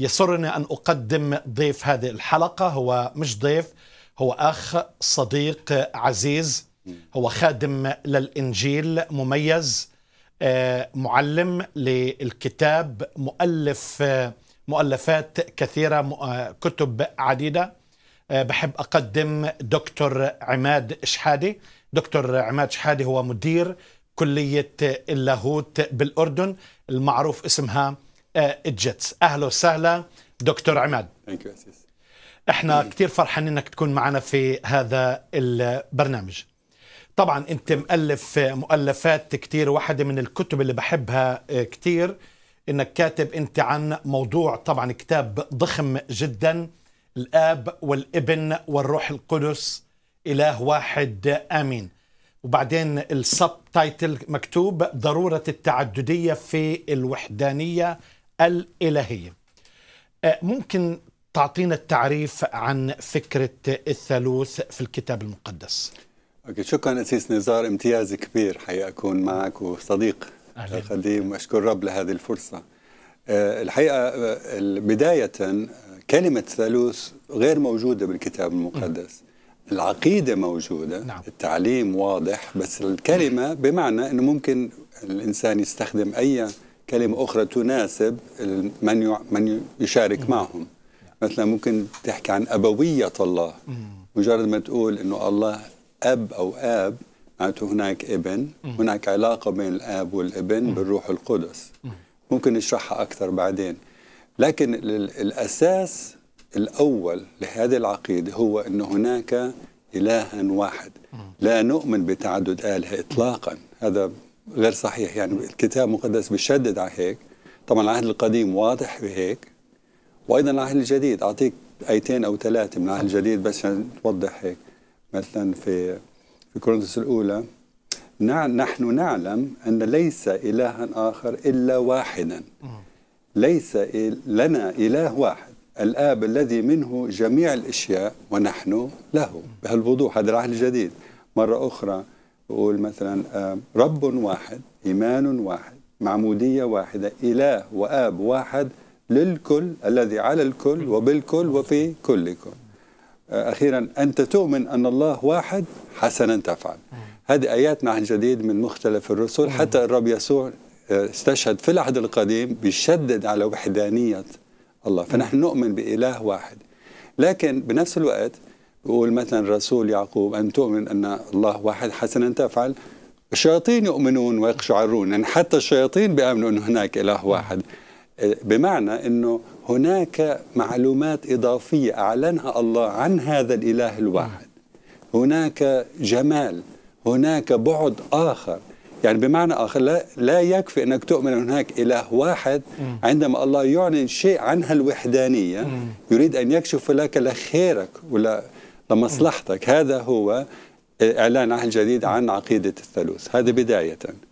يسرني أن أقدم ضيف هذه الحلقة هو مش ضيف هو أخ صديق عزيز هو خادم للإنجيل مميز آه، معلم للكتاب مؤلف مؤلفات كثيرة آه، كتب عديدة آه، بحب أقدم دكتور عماد إشحادي دكتور عماد شحادي هو مدير كلية اللاهوت بالأردن المعروف اسمها الجيتس آه، اهلا وسهلا دكتور عماد احنا كثير فرحانين انك تكون معنا في هذا البرنامج طبعا انت مؤلف مؤلفات كثير واحده من الكتب اللي بحبها آه، كثير انك كاتب انت عن موضوع طبعا كتاب ضخم جدا الاب والابن والروح القدس اله واحد امين وبعدين السب تايتل مكتوب ضروره التعدديه في الوحدانيه الإلهية آه، ممكن تعطينا التعريف عن فكرة الثالوث في الكتاب المقدس أوكي شكرا أسيس نزار امتياز كبير حقيقة أكون معك وصديق أهلا. قديم وأشكر رب لهذه الفرصة آه، الحقيقة آه، بداية كلمة ثالوث غير موجودة بالكتاب المقدس العقيدة موجودة نعم. التعليم واضح بس الكلمة بمعنى أنه ممكن الإنسان يستخدم أي كلمة أخرى تناسب من من يشارك معهم مثلا ممكن تحكي عن أبوية الله مجرد ما تقول أنه الله أب أو آب معناته هناك ابن هناك علاقة بين الآب والابن بالروح القدس ممكن نشرحها أكثر بعدين لكن الأساس الأول لهذه العقيدة هو أن هناك إلها واحد لا نؤمن بتعدد آلهة إطلاقا هذا غير صحيح يعني الكتاب المقدس بيشدد على هيك طبعا العهد القديم واضح بهيك وايضا العهد الجديد اعطيك ايتين او ثلاثه من العهد الجديد بس عشان توضح هيك مثلا في في كورنثوس الاولى نحن نعلم ان ليس الها اخر الا واحدا ليس لنا اله واحد الاب الذي منه جميع الاشياء ونحن له بهالوضوح هذا العهد الجديد مره اخرى يقول مثلا آه، رب واحد إيمان واحد معمودية واحدة إله وآب واحد للكل الذي على الكل وبالكل وفي كلكم آه، أخيرا أنت تؤمن أن الله واحد حسنا تفعل هذه آيات عن جديد من مختلف الرسل حتى الرب يسوع آه، استشهد في العهد القديم بيشدد على وحدانية الله فنحن نؤمن بإله واحد لكن بنفس الوقت يقول مثلا الرسول يعقوب أن تؤمن أن الله واحد حسنا تفعل الشياطين يؤمنون ويقشعرون يعني حتى الشياطين بيأمنوا أن هناك إله واحد بمعنى أنه هناك معلومات إضافية أعلنها الله عن هذا الإله الواحد هناك جمال هناك بعد آخر يعني بمعنى آخر لا, لا يكفي أنك تؤمن أن هناك إله واحد عندما الله يعلن شيء عنها الوحدانيه يريد أن يكشف لك لخيرك ولا لمصلحتك هذا هو إعلان عهد جديد عن عقيدة الثالوث هذا بداية